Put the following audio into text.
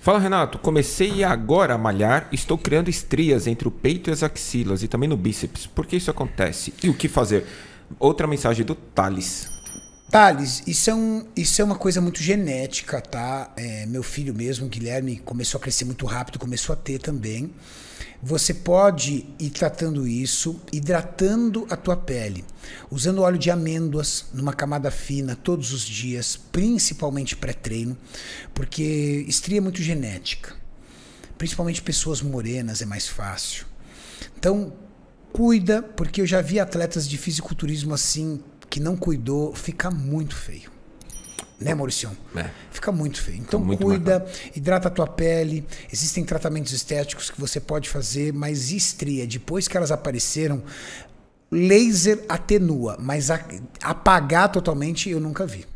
Fala Renato, comecei agora a malhar, estou criando estrias entre o peito e as axilas e também no bíceps. Por que isso acontece? E o que fazer? Outra mensagem do Thales. Thales, isso é, um, isso é uma coisa muito genética, tá? É, meu filho mesmo, Guilherme, começou a crescer muito rápido, começou a ter também. Você pode ir tratando isso hidratando a tua pele, usando óleo de amêndoas numa camada fina todos os dias, principalmente pré-treino, porque estria é muito genética. Principalmente pessoas morenas é mais fácil. Então, cuida, porque eu já vi atletas de fisiculturismo assim que não cuidou, fica muito feio. Né, Mauricião? É. Fica muito feio. Então muito cuida, marcado. hidrata a tua pele. Existem tratamentos estéticos que você pode fazer, mas estria, depois que elas apareceram, laser atenua, mas apagar totalmente eu nunca vi.